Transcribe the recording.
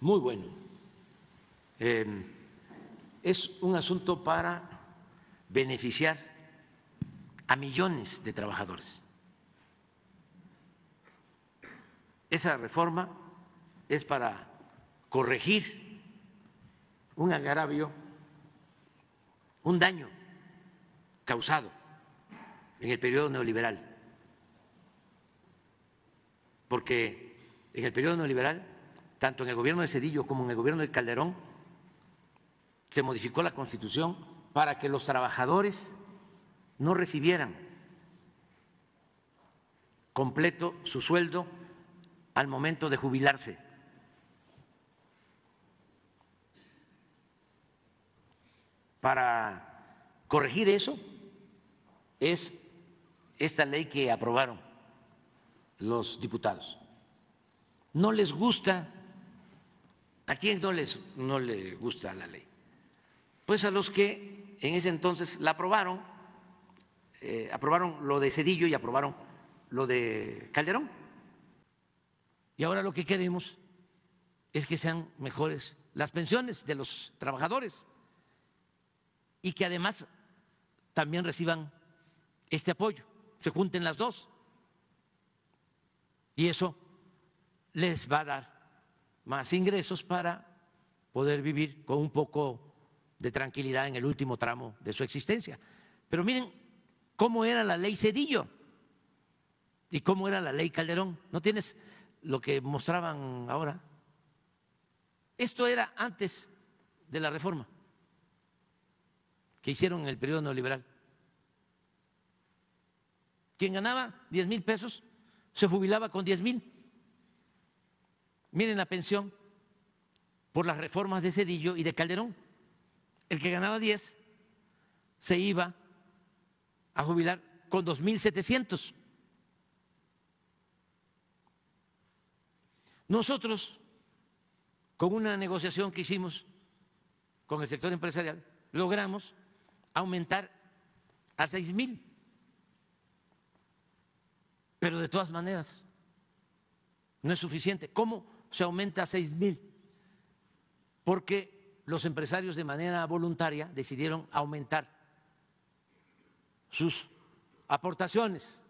muy bueno. Em, es un asunto para beneficiar a millones de trabajadores. Esa reforma es para corregir un agravio, un daño causado en el periodo neoliberal. Porque en el periodo neoliberal tanto en el gobierno de Cedillo como en el gobierno de Calderón, se modificó la constitución para que los trabajadores no recibieran completo su sueldo al momento de jubilarse. Para corregir eso es esta ley que aprobaron los diputados. No les gusta ¿A quién no, les, no le gusta la ley? Pues a los que en ese entonces la aprobaron, eh, aprobaron lo de Cedillo y aprobaron lo de Calderón. Y ahora lo que queremos es que sean mejores las pensiones de los trabajadores y que además también reciban este apoyo, se junten las dos. Y eso les va a dar más ingresos para poder vivir con un poco de tranquilidad en el último tramo de su existencia. Pero miren cómo era la ley Cedillo y cómo era la ley Calderón. ¿No tienes lo que mostraban ahora? Esto era antes de la reforma que hicieron en el periodo neoliberal. Quien ganaba 10 mil pesos se jubilaba con 10 mil. Miren la pensión por las reformas de Cedillo y de Calderón. El que ganaba 10 se iba a jubilar con 2.700. Nosotros, con una negociación que hicimos con el sector empresarial, logramos aumentar a 6.000. Pero de todas maneras, no es suficiente. ¿Cómo? se aumenta a seis mil, porque los empresarios de manera voluntaria decidieron aumentar sus aportaciones.